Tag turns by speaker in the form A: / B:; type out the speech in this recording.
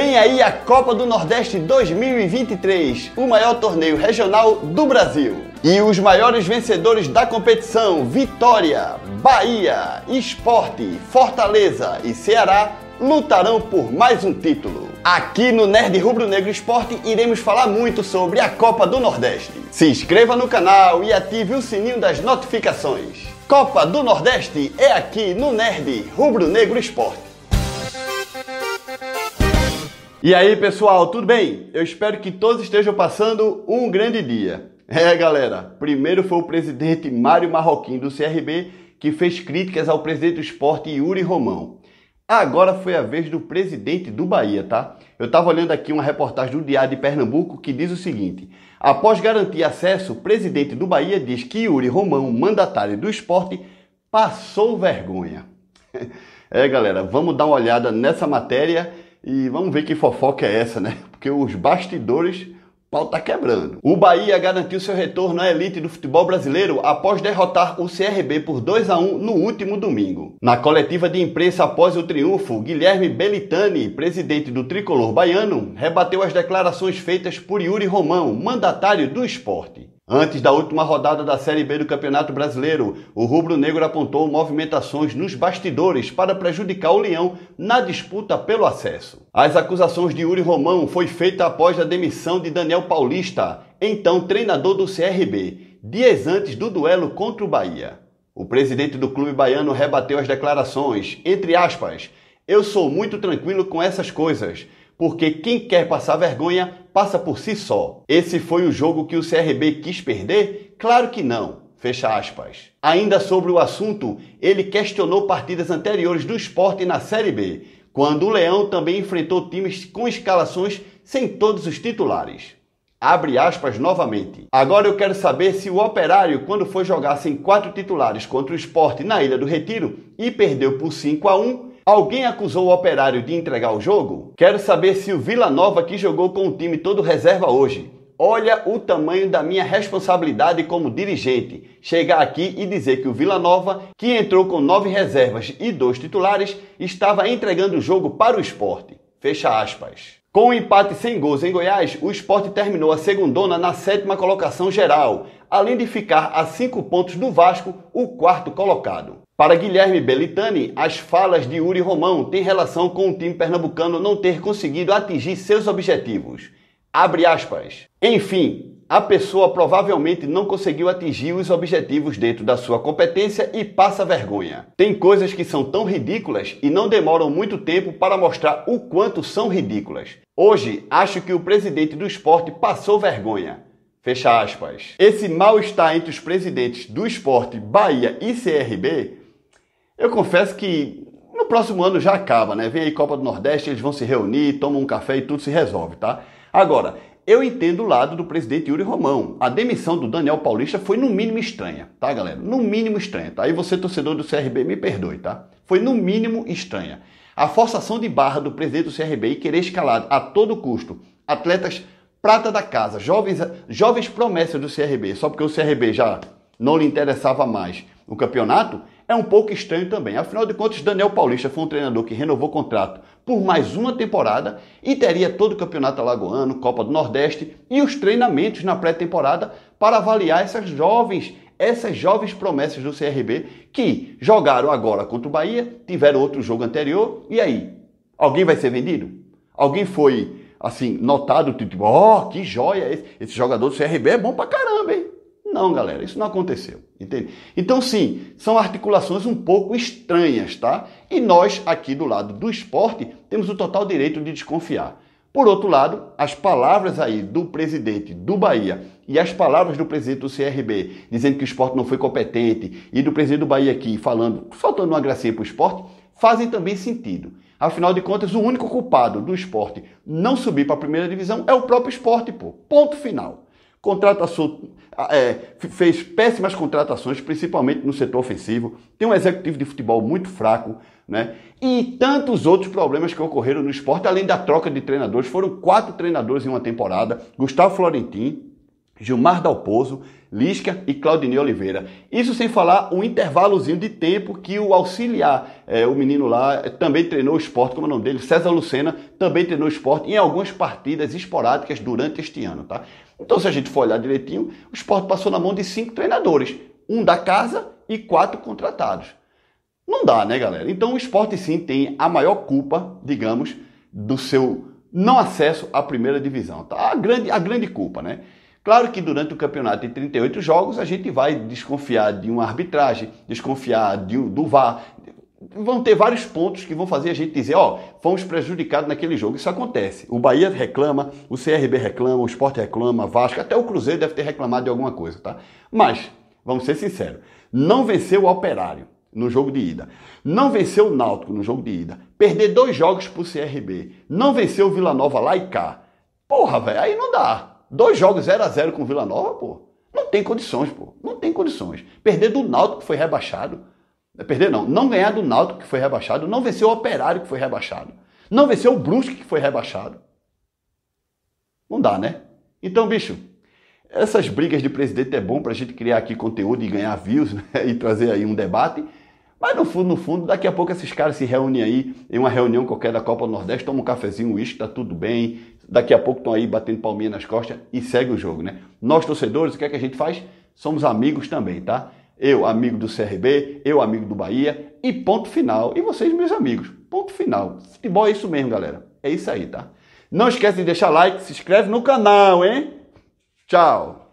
A: Vem aí a Copa do Nordeste 2023, o maior torneio regional do Brasil. E os maiores vencedores da competição, Vitória, Bahia, Esporte, Fortaleza e Ceará, lutarão por mais um título. Aqui no Nerd Rubro Negro Esporte iremos falar muito sobre a Copa do Nordeste. Se inscreva no canal e ative o sininho das notificações. Copa do Nordeste é aqui no Nerd Rubro Negro Esporte. E aí, pessoal, tudo bem? Eu espero que todos estejam passando um grande dia. É, galera, primeiro foi o presidente Mário Marroquim do CRB que fez críticas ao presidente do esporte Yuri Romão. Agora foi a vez do presidente do Bahia, tá? Eu estava olhando aqui uma reportagem do Diário de Pernambuco que diz o seguinte: após garantir acesso, o presidente do Bahia diz que Yuri Romão, mandatário do esporte, passou vergonha. É, galera, vamos dar uma olhada nessa matéria e vamos ver que fofoca é essa, né? Porque os bastidores pau tá quebrando. O Bahia garantiu seu retorno à elite do futebol brasileiro após derrotar o CRB por 2 a 1 no último domingo. Na coletiva de imprensa após o triunfo, Guilherme Belitani, presidente do tricolor baiano, rebateu as declarações feitas por Yuri Romão, mandatário do esporte. Antes da última rodada da Série B do Campeonato Brasileiro, o rubro-negro apontou movimentações nos bastidores para prejudicar o Leão na disputa pelo acesso. As acusações de Yuri Romão foi feita após a demissão de Daniel Paulista, então treinador do CRB, dias antes do duelo contra o Bahia. O presidente do clube baiano rebateu as declarações, entre aspas, eu sou muito tranquilo com essas coisas porque quem quer passar vergonha passa por si só. Esse foi o jogo que o CRB quis perder? Claro que não. Fecha aspas. Ainda sobre o assunto, ele questionou partidas anteriores do esporte na Série B, quando o Leão também enfrentou times com escalações sem todos os titulares. Abre aspas novamente. Agora eu quero saber se o Operário, quando foi jogar sem quatro titulares contra o esporte na Ilha do Retiro e perdeu por 5 a 1, Alguém acusou o operário de entregar o jogo? Quero saber se o Vila Nova, que jogou com o time todo reserva hoje, olha o tamanho da minha responsabilidade como dirigente. Chegar aqui e dizer que o Vila Nova, que entrou com nove reservas e dois titulares, estava entregando o jogo para o esporte. Fecha aspas. Com o um empate sem gols em Goiás, o esporte terminou a segundona na sétima colocação geral, além de ficar a cinco pontos do Vasco, o quarto colocado. Para Guilherme Belitani, as falas de Uri Romão têm relação com o time pernambucano não ter conseguido atingir seus objetivos. Abre aspas. Enfim, a pessoa provavelmente não conseguiu atingir os objetivos dentro da sua competência e passa vergonha. Tem coisas que são tão ridículas e não demoram muito tempo para mostrar o quanto são ridículas. Hoje, acho que o presidente do esporte passou vergonha. Fecha aspas. Esse mal-estar entre os presidentes do esporte Bahia e CRB eu confesso que no próximo ano já acaba, né? Vem aí Copa do Nordeste, eles vão se reunir, tomam um café e tudo se resolve, tá? Agora, eu entendo o lado do presidente Yuri Romão. A demissão do Daniel Paulista foi no mínimo estranha, tá, galera? No mínimo estranha, tá? Aí você, torcedor do CRB, me perdoe, tá? Foi no mínimo estranha. A forçação de barra do presidente do CRB e querer escalar a todo custo atletas prata da casa, jovens, jovens promessas do CRB, só porque o CRB já não lhe interessava mais o campeonato, é um pouco estranho também. Afinal de contas, Daniel Paulista foi um treinador que renovou contrato por mais uma temporada e teria todo o Campeonato Alagoano, Copa do Nordeste e os treinamentos na pré-temporada para avaliar essas jovens essas jovens promessas do CRB que jogaram agora contra o Bahia, tiveram outro jogo anterior, e aí? Alguém vai ser vendido? Alguém foi, assim, notado, tipo, ó, oh, que joia, esse, esse jogador do CRB é bom pra caramba, hein? Não, galera, isso não aconteceu, entende? Então, sim, são articulações um pouco estranhas, tá? E nós, aqui do lado do esporte, temos o total direito de desconfiar. Por outro lado, as palavras aí do presidente do Bahia e as palavras do presidente do CRB dizendo que o esporte não foi competente e do presidente do Bahia aqui falando, faltando uma gracinha para o esporte, fazem também sentido. Afinal de contas, o único culpado do esporte não subir para a primeira divisão é o próprio esporte, pô. Ponto final contratação, ah, é, fez péssimas contratações, principalmente no setor ofensivo, tem um executivo de futebol muito fraco, né? E tantos outros problemas que ocorreram no esporte, além da troca de treinadores. Foram quatro treinadores em uma temporada: Gustavo Florentin, Gilmar Dalpozo, Lisca e Claudinei Oliveira. Isso sem falar o intervalozinho de tempo que o auxiliar, é, o menino lá, eh, também treinou esporte, como é o nome dele, César Lucena, também treinou esporte em algumas partidas esporádicas durante este ano, tá? Então, se a gente for olhar direitinho, o esporte passou na mão de cinco treinadores, um da casa e quatro contratados. Não dá, né, galera? Então, o esporte sim tem a maior culpa, digamos, do seu não acesso à primeira divisão, tá? A grande, a grande culpa, né? Claro que durante o campeonato de 38 jogos a gente vai desconfiar de uma arbitragem, desconfiar de, do VAR. Vão ter vários pontos que vão fazer a gente dizer, ó, oh, fomos prejudicados naquele jogo. Isso acontece. O Bahia reclama, o CRB reclama, o Sport reclama, Vasco, até o Cruzeiro deve ter reclamado de alguma coisa, tá? Mas, vamos ser sinceros, não venceu o Operário no jogo de ida. Não venceu o Náutico no jogo de ida. Perder dois jogos pro CRB. Não venceu o Vila Nova lá e cá. Porra, velho, aí não dá. Dois jogos 0 a 0 com o Vila Nova, pô. Não tem condições, pô. Não tem condições. Perder do Náutico que foi rebaixado. É, perder não. Não ganhar do Náutico que foi rebaixado. Não vencer o Operário que foi rebaixado. Não vencer o Brusque que foi rebaixado. Não dá, né? Então, bicho, essas brigas de presidente é bom para a gente criar aqui conteúdo e ganhar views né? e trazer aí um debate. Mas no fundo, no fundo, daqui a pouco esses caras se reúnem aí em uma reunião qualquer da Copa do Nordeste, tomam um cafezinho, um uísque, tá tudo bem. Daqui a pouco estão aí batendo palminha nas costas e segue o jogo, né? Nós torcedores, o que é que a gente faz? Somos amigos também, tá? Eu, amigo do CRB, eu, amigo do Bahia e ponto final. E vocês, meus amigos, ponto final. Futebol é isso mesmo, galera. É isso aí, tá? Não esquece de deixar like, se inscreve no canal, hein? Tchau!